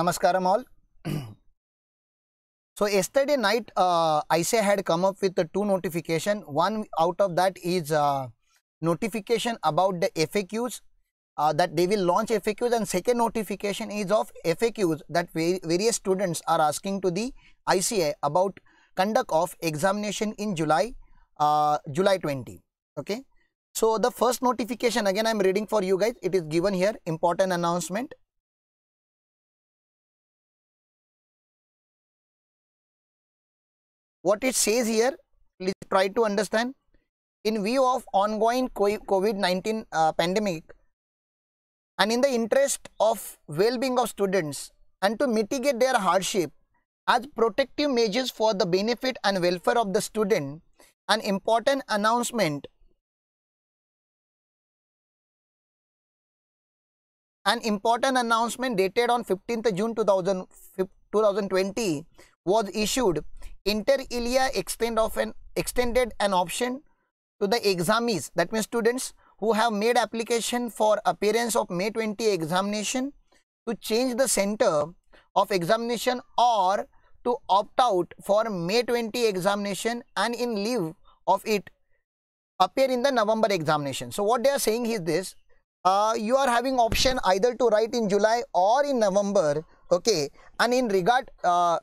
Namaskaram all. so yesterday night uh, ISA had come up with the two notification. One out of that is uh, notification about the FAQs uh, that they will launch FAQs and second notification is of FAQs that various students are asking to the ICA about conduct of examination in July, uh, July 20. Okay. So the first notification again I am reading for you guys. It is given here important announcement What it says here, please try to understand. In view of ongoing COVID-19 uh, pandemic and in the interest of well-being of students and to mitigate their hardship as protective measures for the benefit and welfare of the student, an important announcement an important announcement dated on 15th June 2020 was issued, inter alia extend of an extended an option to the examinees, that means students who have made application for appearance of May 20 examination to change the center of examination or to opt out for May 20 examination and in lieu of it appear in the November examination. So what they are saying is this, uh, you are having option either to write in July or in November, okay, and in regard uh,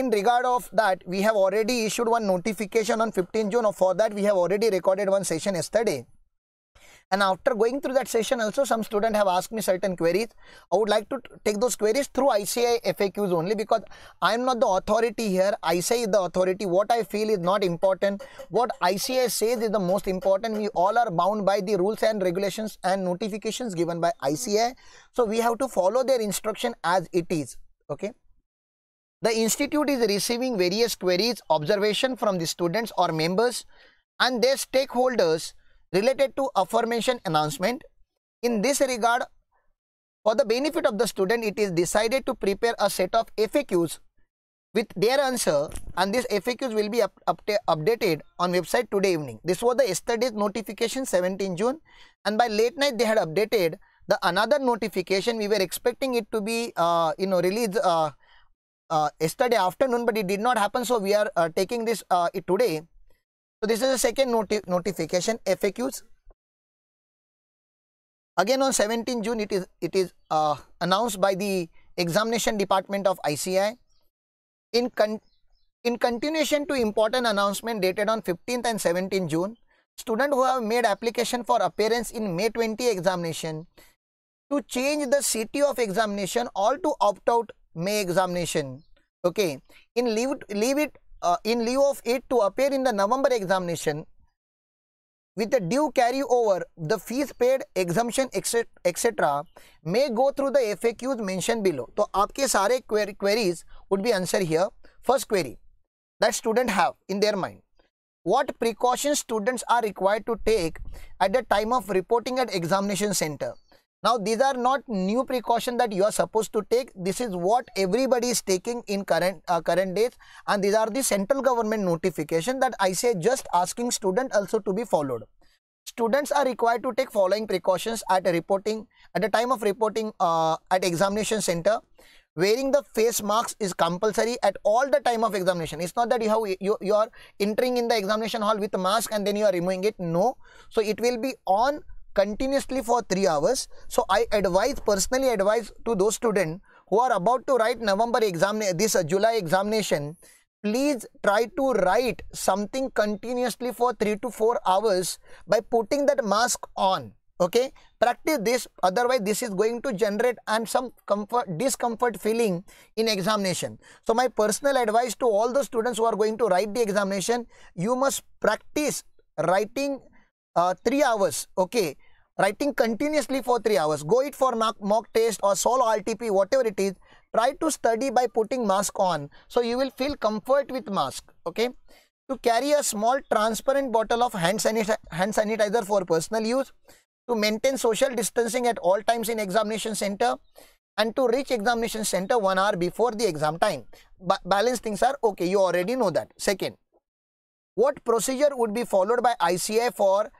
in regard of that we have already issued one notification on 15 june for that we have already recorded one session yesterday and after going through that session also some student have asked me certain queries i would like to take those queries through ici faqs only because i am not the authority here ici is the authority what i feel is not important what ici says is the most important we all are bound by the rules and regulations and notifications given by ici so we have to follow their instruction as it is okay the institute is receiving various queries, observation from the students or members and their stakeholders related to aforementioned announcement. In this regard, for the benefit of the student, it is decided to prepare a set of FAQs with their answer and these FAQs will be up, up updated on website today evening. This was the yesterday's notification 17 June and by late night they had updated the another notification. We were expecting it to be, uh, you know, released uh, uh, yesterday afternoon, but it did not happen. So we are uh, taking this uh, today. So this is the second noti notification FAQs. Again on 17 June, it is it is uh, announced by the Examination Department of ICI. In con in continuation to important announcement dated on 15th and 17 June, student who have made application for appearance in May 20 examination to change the city of examination or to opt out May examination. Okay. In leave, leave it uh, in lieu of it to appear in the November examination with the due carryover, the fees paid, exemption, etc. may go through the FAQs mentioned below. So, आपके सारे queries would be answered here. First query that student have in their mind. What precautions students are required to take at the time of reporting at examination center? Now, these are not new precaution that you are supposed to take. This is what everybody is taking in current uh, current days and these are the central government notification that I say just asking student also to be followed. Students are required to take following precautions at reporting at the time of reporting uh, at examination center. Wearing the face masks is compulsory at all the time of examination. It's not that you have you, you are entering in the examination hall with a mask and then you are removing it. No. So it will be on continuously for 3 hours. So I advise, personally advise to those students who are about to write November exam, this uh, July examination, please try to write something continuously for 3 to 4 hours by putting that mask on. Okay, practice this otherwise this is going to generate and some comfort discomfort feeling in examination. So my personal advice to all the students who are going to write the examination, you must practice writing uh, 3 hours okay writing continuously for 3 hours. Go it for mock test or solo RTP, whatever it is. Try to study by putting mask on. So you will feel comfort with mask. Okay. To carry a small transparent bottle of hand, sanit hand sanitizer for personal use. To maintain social distancing at all times in examination center. And to reach examination center one hour before the exam time. Ba balance things are okay. You already know that. Second, what procedure would be followed by ICA for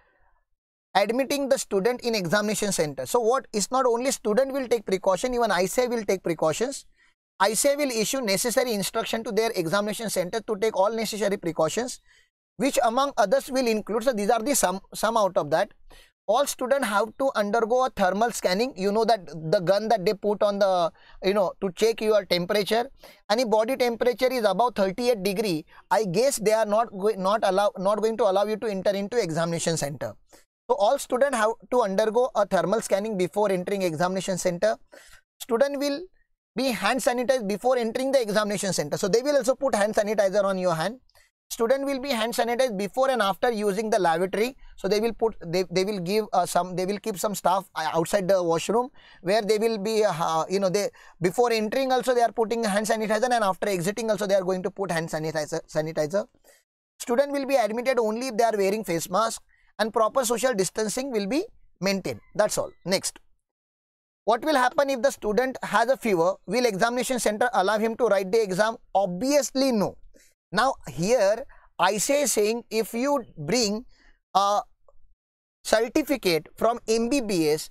admitting the student in examination center. So what is not only student will take precaution, even ICA will take precautions. ICA will issue necessary instruction to their examination center to take all necessary precautions, which among others will include, so these are the some, some out of that. All students have to undergo a thermal scanning, you know that the gun that they put on the, you know, to check your temperature. Any body temperature is above 38 degree, I guess they are not, not, allow, not going to allow you to enter into examination center. So all students have to undergo a thermal scanning before entering examination center. Student will be hand sanitized before entering the examination center. So they will also put hand sanitizer on your hand. Student will be hand sanitized before and after using the lavatory. So they will put they, they will give uh, some they will keep some staff uh, outside the washroom where they will be uh, you know they before entering also they are putting hand sanitizer and after exiting also they are going to put hand sanitizer sanitizer. Student will be admitted only if they are wearing face mask and proper social distancing will be maintained. That's all. Next. What will happen if the student has a fever? Will examination center allow him to write the exam? Obviously, no. Now, here I say saying if you bring a certificate from MBBS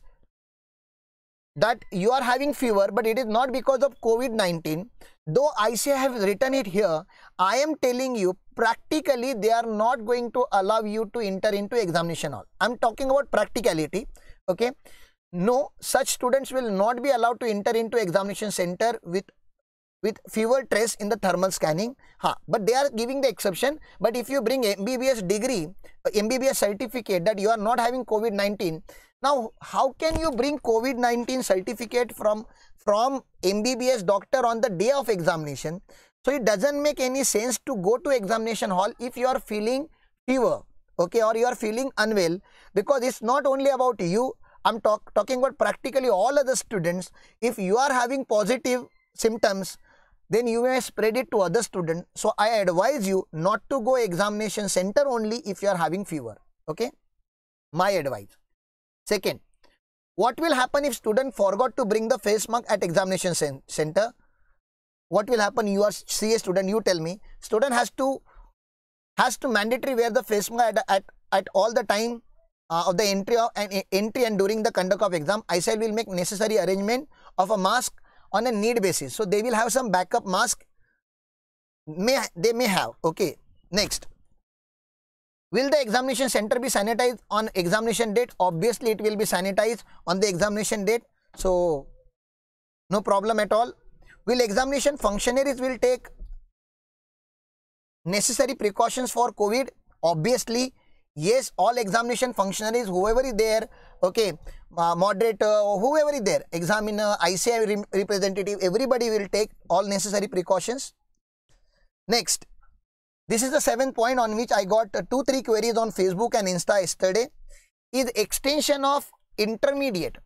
that you are having fever but it is not because of COVID-19, though I say I have written it here, I am telling you practically they are not going to allow you to enter into examination hall. I am talking about practicality. Okay. No, such students will not be allowed to enter into examination center with with fewer trace in the thermal scanning. Ha, but they are giving the exception. But if you bring MBBS degree, uh, MBBS certificate that you are not having COVID-19, now, how can you bring COVID-19 certificate from, from MBBS doctor on the day of examination? So, it doesn't make any sense to go to examination hall if you are feeling fever, okay, or you are feeling unwell because it's not only about you, I'm talk, talking about practically all other students. If you are having positive symptoms, then you may spread it to other students. So, I advise you not to go examination center only if you are having fever. Okay, my advice. Second, what will happen if student forgot to bring the face mask at examination center? What will happen? You are CA student, you tell me. Student has to has to mandatory wear the face mask at, at, at all the time uh, of the entry of, and entry and during the conduct of exam. ICL will make necessary arrangement of a mask on a need basis. So they will have some backup mask. May they may have. Okay. Next. Will the examination center be sanitized on examination date? Obviously, it will be sanitized on the examination date. So, no problem at all. Will examination functionaries will take necessary precautions for COVID? Obviously, yes, all examination functionaries, whoever is there, okay, uh, moderator, whoever is there, examiner, ICI re representative, everybody will take all necessary precautions. Next, this is the seventh point on which I got uh, two, three queries on Facebook and Insta yesterday. Is extension of intermediate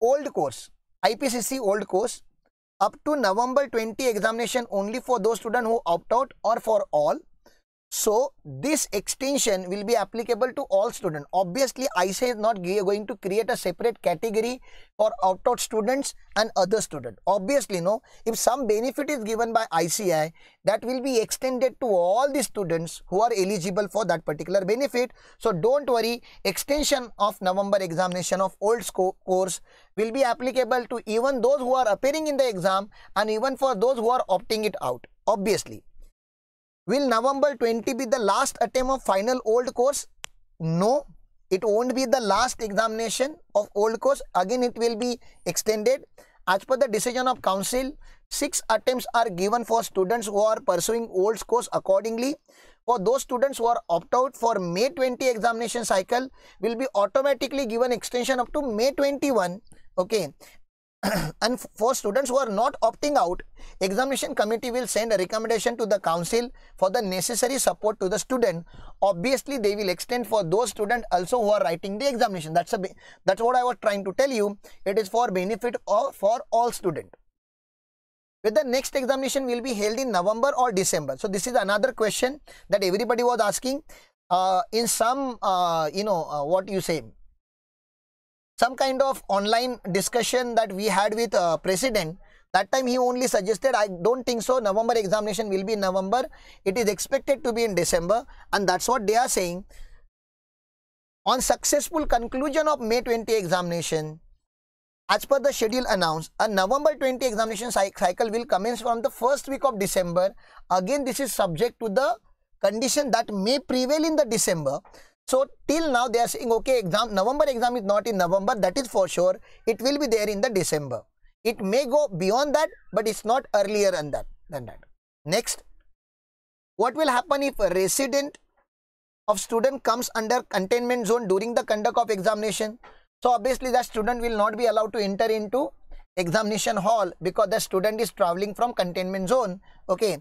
old course, IPCC old course up to November 20 examination only for those students who opt out or for all so this extension will be applicable to all students. Obviously, ISA is not going to create a separate category for opt-out students and other students. Obviously, no. If some benefit is given by ICI, that will be extended to all the students who are eligible for that particular benefit. So don't worry, extension of November examination of old course will be applicable to even those who are appearing in the exam and even for those who are opting it out, obviously. Will November 20 be the last attempt of final old course? No, it won't be the last examination of old course. Again, it will be extended. As per the decision of council, six attempts are given for students who are pursuing old course accordingly. For those students who are opt out for May 20 examination cycle will be automatically given extension up to May 21. Okay, and for students who are not opting out, examination committee will send a recommendation to the council for the necessary support to the student. Obviously, they will extend for those students also who are writing the examination. That's a that's what I was trying to tell you. It is for benefit of for all students. With the next examination will be held in November or December. So this is another question that everybody was asking. Uh, in some, uh, you know, uh, what you say, some kind of online discussion that we had with uh, president that time he only suggested i don't think so november examination will be in november it is expected to be in december and that's what they are saying on successful conclusion of may 20 examination as per the schedule announced, a November 20 examination cycle will commence from the first week of December. Again, this is subject to the condition that may prevail in the December. So till now they are saying okay exam November exam is not in November that is for sure it will be there in the December. It may go beyond that but it's not earlier than that than that. Next what will happen if a resident of student comes under containment zone during the conduct of examination? So obviously the student will not be allowed to enter into examination hall because the student is traveling from containment zone. Okay.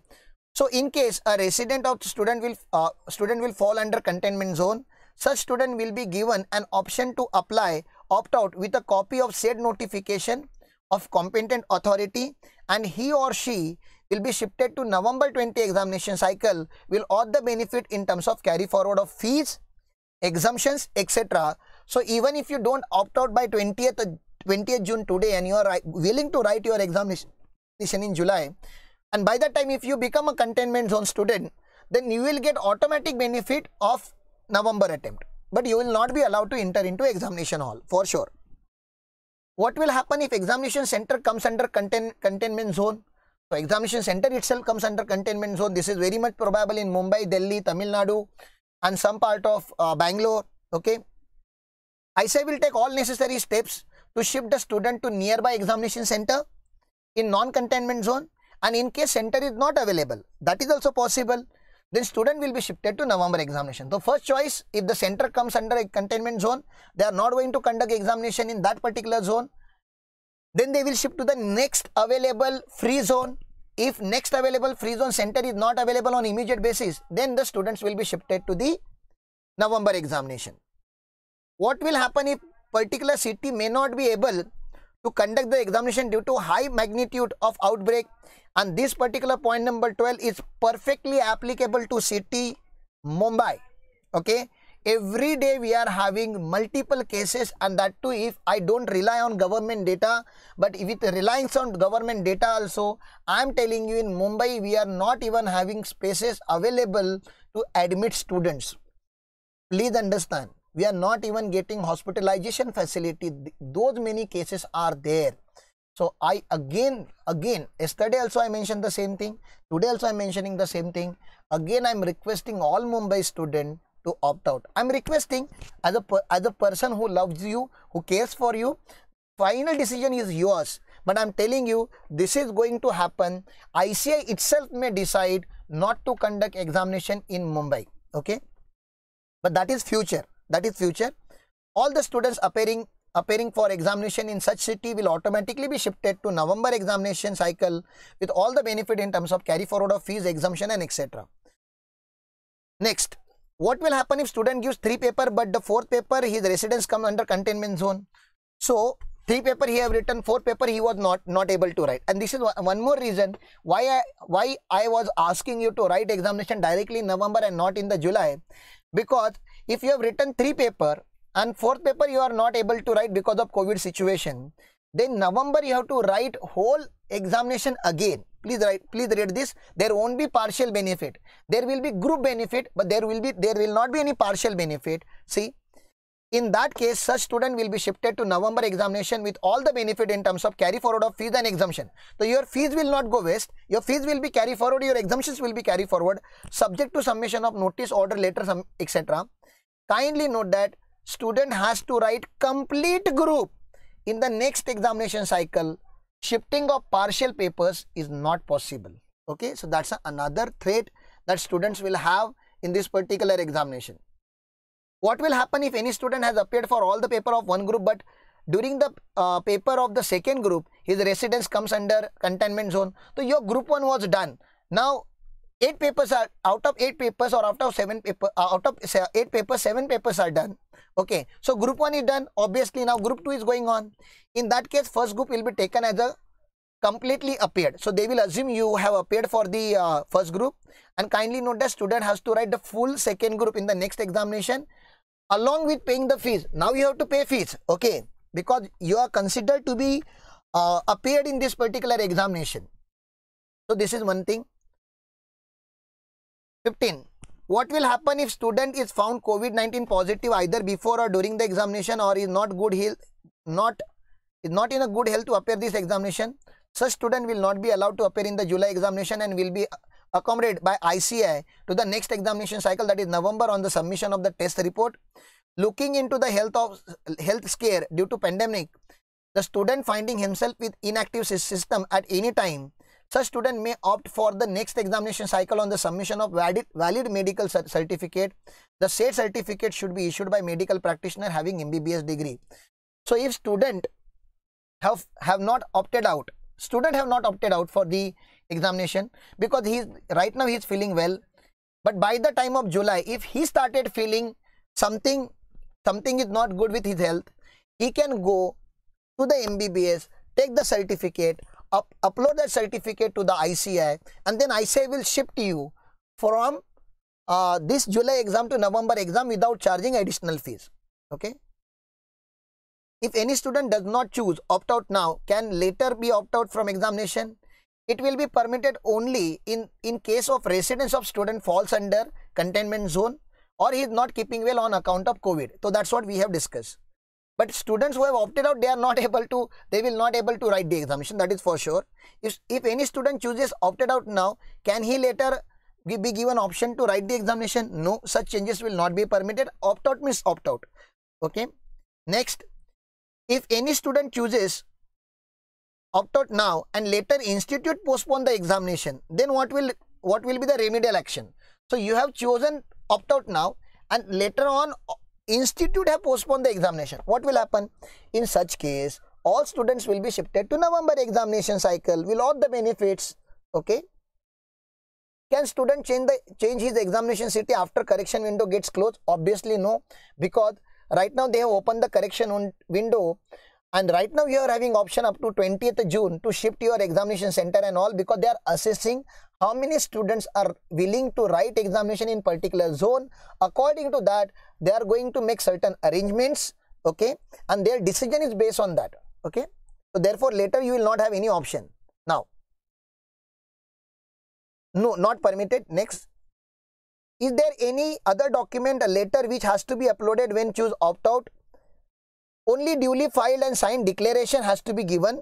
So in case a resident of student will uh, student will fall under containment zone, such student will be given an option to apply opt out with a copy of said notification of competent authority and he or she will be shifted to November 20 examination cycle will all the benefit in terms of carry forward of fees, exemptions, etc. So even if you don't opt out by 20th, 20th June today and you are willing to write your examination in July and by that time if you become a containment zone student then you will get automatic benefit of November attempt. But you will not be allowed to enter into examination hall for sure. What will happen if examination center comes under contain, containment zone? So examination center itself comes under containment zone. This is very much probable in Mumbai, Delhi, Tamil Nadu and some part of uh, Bangalore. Okay. ICI will take all necessary steps to shift the student to nearby examination center in non-containment zone and in case center is not available that is also possible then student will be shifted to November examination. So first choice, if the center comes under a containment zone, they are not going to conduct examination in that particular zone. Then they will shift to the next available free zone. If next available free zone center is not available on immediate basis, then the students will be shifted to the November examination. What will happen if particular city may not be able to conduct the examination due to high magnitude of outbreak and this particular point number 12 is perfectly applicable to city Mumbai okay every day we are having multiple cases and that too if I don't rely on government data but if it relies on government data also I am telling you in Mumbai we are not even having spaces available to admit students please understand we are not even getting hospitalization facility those many cases are there so i again again yesterday also i mentioned the same thing today also i'm mentioning the same thing again i'm requesting all mumbai student to opt out i'm requesting as a as a person who loves you who cares for you final decision is yours but i'm telling you this is going to happen ici itself may decide not to conduct examination in mumbai okay but that is future that is future. All the students appearing appearing for examination in such city will automatically be shifted to November examination cycle with all the benefit in terms of carry forward of fees, exemption and etc. Next, what will happen if student gives three paper but the fourth paper his residence comes under containment zone? So, three paper he have written, four paper he was not, not able to write and this is one more reason why I, why I was asking you to write examination directly in November and not in the July because if you have written three paper and fourth paper you are not able to write because of COVID situation, then November you have to write whole examination again. Please write, please read this. There won't be partial benefit. There will be group benefit, but there will be there will not be any partial benefit. See, in that case, such student will be shifted to November examination with all the benefit in terms of carry forward of fees and exemption. So your fees will not go waste. Your fees will be carry forward. Your exemptions will be carry forward, subject to submission of notice, order, letter, etc. Kindly note that student has to write complete group in the next examination cycle. Shifting of partial papers is not possible. Okay, so that's another threat that students will have in this particular examination. What will happen if any student has appeared for all the paper of one group but during the uh, paper of the second group his residence comes under containment zone so your group one was done now eight papers are out of eight papers or out of seven paper uh, out of eight papers seven papers are done okay so group one is done obviously now group two is going on in that case first group will be taken as a completely appeared so they will assume you have appeared for the uh, first group and kindly note that student has to write the full second group in the next examination along with paying the fees now you have to pay fees okay because you are considered to be uh, appeared in this particular examination so this is one thing 15. What will happen if student is found COVID-19 positive either before or during the examination or is not good health, not is not in a good health to appear this examination? Such student will not be allowed to appear in the July examination and will be accommodated by ICI to the next examination cycle that is November on the submission of the test report. Looking into the health of health scare due to pandemic, the student finding himself with inactive system at any time such student may opt for the next examination cycle on the submission of valid, valid medical certificate. The said certificate should be issued by medical practitioner having MBBS degree. So if student have, have not opted out, student have not opted out for the examination because he right now he is feeling well. But by the time of July, if he started feeling something, something is not good with his health, he can go to the MBBS, take the certificate, up, upload that certificate to the ICI and then ICI will ship to you from uh, this July exam to November exam without charging additional fees. Okay. If any student does not choose opt out now, can later be opt out from examination. It will be permitted only in, in case of residence of student falls under containment zone or he is not keeping well on account of COVID. So that's what we have discussed. But students who have opted out, they are not able to, they will not able to write the examination, that is for sure. If, if any student chooses opted out now, can he later be given option to write the examination? No, such changes will not be permitted. Opt out means opt out. Okay. Next, if any student chooses opt out now and later institute postpone the examination, then what will what will be the remedial action? So you have chosen opt out now and later on institute have postponed the examination, what will happen? In such case, all students will be shifted to November examination cycle. Will all the benefits, okay? Can student change the change his examination city after correction window gets closed? Obviously no, because right now they have opened the correction window and right now you are having option up to 20th June to shift your examination center and all because they are assessing how many students are willing to write examination in particular zone according to that they are going to make certain arrangements okay and their decision is based on that okay so therefore later you will not have any option now no not permitted next is there any other document later which has to be uploaded when choose opt out only duly filed and signed declaration has to be given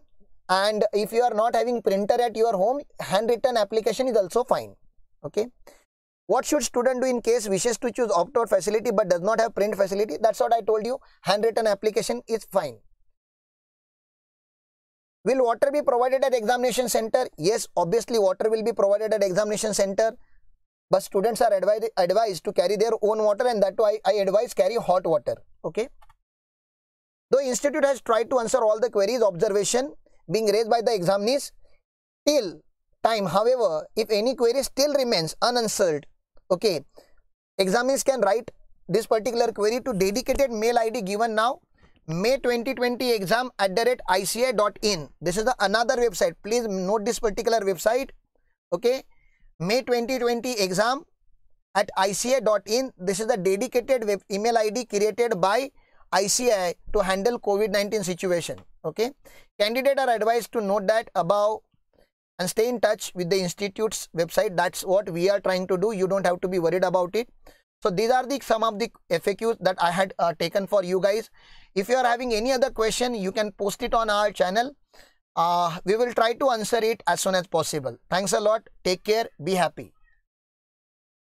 and if you are not having printer at your home handwritten application is also fine okay what should student do in case wishes to choose opt-out facility but does not have print facility that's what i told you handwritten application is fine will water be provided at examination center yes obviously water will be provided at examination center but students are advised advised to carry their own water and that why I, I advise carry hot water okay though institute has tried to answer all the queries observation being raised by the examinees till time. However, if any query still remains unanswered, okay, examinees can write this particular query to dedicated mail ID given now May 2020 exam at the rate ICI.in. This is the another website. Please note this particular website. Okay. May 2020 exam at ICI.in. This is the dedicated web email ID created by ICI to handle COVID-19 situation. Okay. Candidate are advised to note that above and stay in touch with the institute's website. That's what we are trying to do. You don't have to be worried about it. So these are the some of the FAQs that I had uh, taken for you guys. If you are having any other question, you can post it on our channel. Uh, we will try to answer it as soon as possible. Thanks a lot. Take care. Be happy.